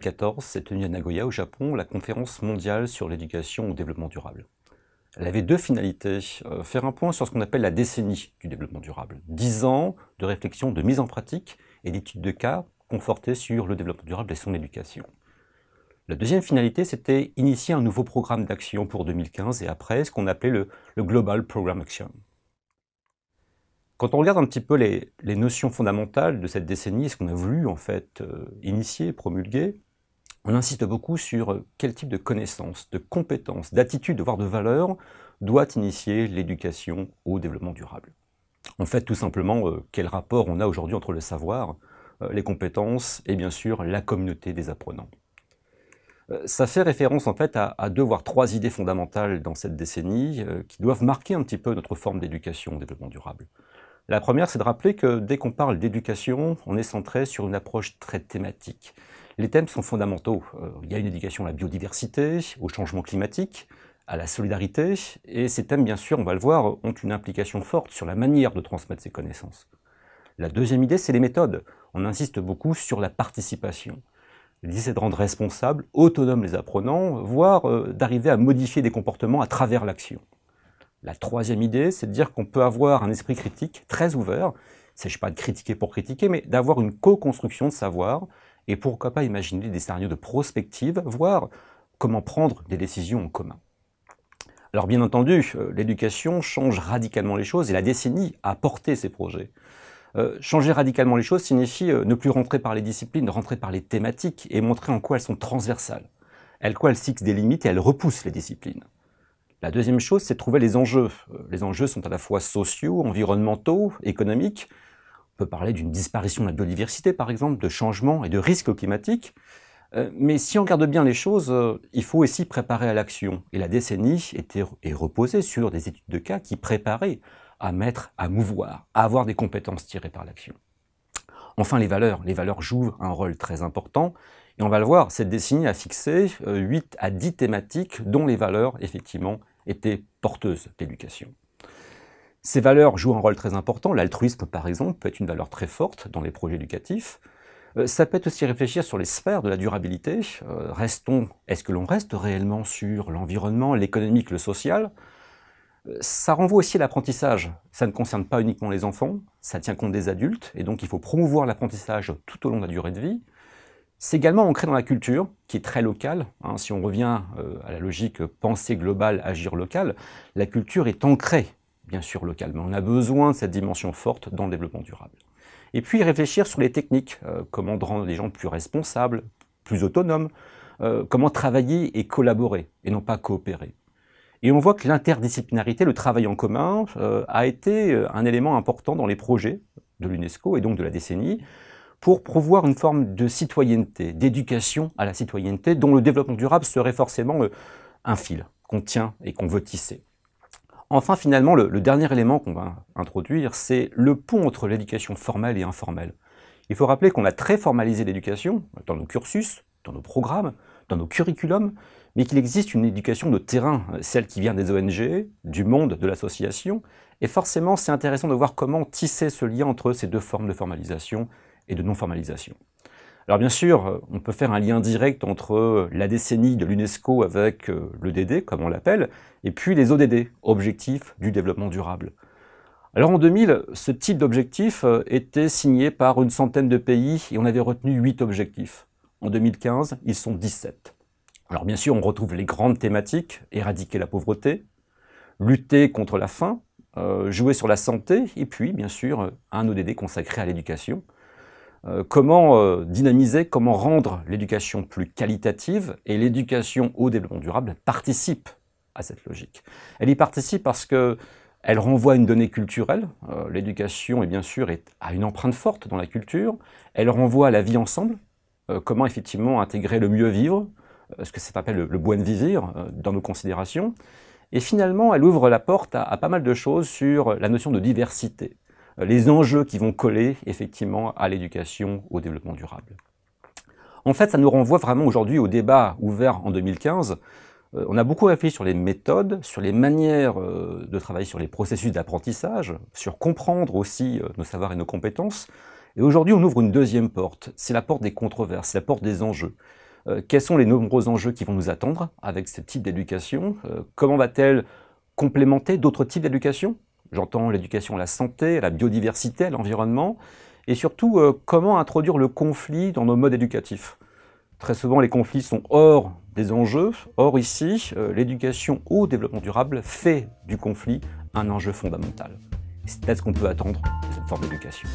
2014 s'est tenue à Nagoya, au Japon, la conférence mondiale sur l'éducation au développement durable. Elle avait deux finalités. Euh, faire un point sur ce qu'on appelle la décennie du développement durable. Dix ans de réflexion, de mise en pratique et d'études de cas confortées sur le développement durable et son éducation. La deuxième finalité, c'était initier un nouveau programme d'action pour 2015 et après, ce qu'on appelait le, Global Program Action. Quand on regarde un petit peu les, notions fondamentales de cette décennie, ce qu'on a voulu en fait euh, initier, promulguer, on insiste beaucoup sur euh, quel type de connaissances, de compétences, d'attitudes, voire de valeurs doit initier l'éducation au développement durable. En fait, tout simplement, euh, quel rapport on a aujourd'hui entre le savoir, euh, les compétences et bien sûr la communauté des apprenants. Ça fait référence en fait à, à deux voire trois idées fondamentales dans cette décennie qui doivent marquer un petit peu notre forme d'éducation au développement durable. La première, c'est de rappeler que dès qu'on parle d'éducation, on est centré sur une approche très thématique. Les thèmes sont fondamentaux. Euh, il y a une éducation à la biodiversité, au changement climatique, à la solidarité, et ces thèmes, bien sûr, on va le voir, ont une implication forte sur la manière de transmettre ces connaissances. La deuxième idée, c'est les méthodes. On insiste beaucoup sur la participation. L'idée, c'est de rendre responsables, autonomes les apprenants, voire euh, d'arriver à modifier des comportements à travers l'action. La troisième idée, c'est de dire qu'on peut avoir un esprit critique très ouvert. Il ne pas de critiquer pour critiquer, mais d'avoir une co-construction de savoir et pourquoi pas imaginer des scénarios de prospective, voire comment prendre des décisions en commun. Alors bien entendu, euh, l'éducation change radicalement les choses et la décennie a porté ces projets. Euh, changer radicalement les choses signifie euh, ne plus rentrer par les disciplines, rentrer par les thématiques et montrer en quoi elles sont transversales. Elles, quoi, elles fixent des limites et elles repoussent les disciplines. La deuxième chose, c'est trouver les enjeux. Les enjeux sont à la fois sociaux, environnementaux, économiques, peut parler d'une disparition de la biodiversité, par exemple, de changements et de risques climatiques. Euh, mais si on garde bien les choses, euh, il faut aussi préparer à l'action. Et la décennie est reposée sur des études de cas qui préparaient à mettre, à mouvoir, à avoir des compétences tirées par l'action. Enfin, les valeurs. Les valeurs jouent un rôle très important. Et on va le voir, cette décennie a fixé 8 euh, à 10 thématiques dont les valeurs, effectivement, étaient porteuses d'éducation. Ces valeurs jouent un rôle très important. L'altruisme, par exemple, peut être une valeur très forte dans les projets éducatifs. Euh, ça peut être aussi réfléchir sur les sphères de la durabilité. Euh, restons, est-ce que l'on reste réellement sur l'environnement, l'économique, le social euh, Ça renvoie aussi à l'apprentissage. Ça ne concerne pas uniquement les enfants, ça tient compte des adultes, et donc il faut promouvoir l'apprentissage tout au long de la durée de vie. C'est également ancré dans la culture, qui est très locale. Hein. si on revient à la logique pensée globale, agir local, la culture est ancrée bien sûr localement. On a besoin de cette dimension forte dans le développement durable. Et puis réfléchir sur les techniques, euh, comment rendre les gens plus responsables, plus autonomes, euh, comment travailler et collaborer, et non pas coopérer. Et on voit que l'interdisciplinarité, le travail en commun, euh, a été un élément important dans les projets de l'UNESCO et donc de la décennie pour promouvoir une forme de citoyenneté, d'éducation à la citoyenneté, dont le développement durable serait forcément un fil qu'on tient et qu'on veut tisser. Enfin, finalement, le, dernier élément qu'on va introduire, c'est le pont entre l'éducation formelle et informelle. Il faut rappeler qu'on a très formalisé l'éducation dans nos cursus, dans nos programmes, dans nos curriculums, mais qu'il existe une éducation de terrain, celle qui vient des ONG, du monde de l'association, et forcément c'est intéressant de voir comment tisser ce lien entre ces deux formes de formalisation et de non-formalisation. Alors bien sûr, euh, on peut faire un lien direct entre euh, la décennie de l'UNESCO avec euh, l'EDD, comme on l'appelle, et puis les ODD, Objectifs du Développement Durable. Alors en 2000, ce type d'objectif était signé par une centaine de pays et on avait retenu 8 objectifs. En 2015, ils sont 17. Alors bien sûr, on retrouve les grandes thématiques, éradiquer la pauvreté, lutter contre la faim, jouer sur la santé, et puis bien sûr un ODD consacré à l'éducation. Euh, comment euh, dynamiser, comment rendre l'éducation plus qualitative et l'éducation au développement durable participe à cette logique. Elle y participe parce que elle renvoie à une donnée culturelle. Euh, l'éducation, est bien sûr, est, a une empreinte forte dans la culture. Elle renvoie à la vie ensemble. comment effectivement intégrer le mieux vivre, ce que s'appelle le, le buen vivir dans nos considérations. Et finalement, elle ouvre la porte à, pas mal de choses sur la notion de diversité. Euh, les enjeux qui vont coller effectivement à l'éducation, au développement durable. En fait, ça nous renvoie vraiment aujourd'hui au débat ouvert en 2015. Euh, on a beaucoup réfléchi sur les méthodes, sur les manières euh, de travailler sur les processus d'apprentissage, sur comprendre aussi nos savoirs et nos compétences. Et aujourd'hui, on ouvre une deuxième porte. C'est la porte des controverses, la porte des enjeux. quels sont les nombreux enjeux qui vont nous attendre avec ce type d'éducation Comment va-t-elle complémenter d'autres types d'éducation J'entends l'éducation à la santé, à la biodiversité, à l'environnement, et surtout euh, comment introduire le conflit dans nos modes éducatifs. Très souvent, les conflits sont hors des enjeux. Or, ici, euh, l'éducation au développement durable fait du conflit un enjeu fondamental. C'est peut ce qu'on peut attendre de cette forme d'éducation.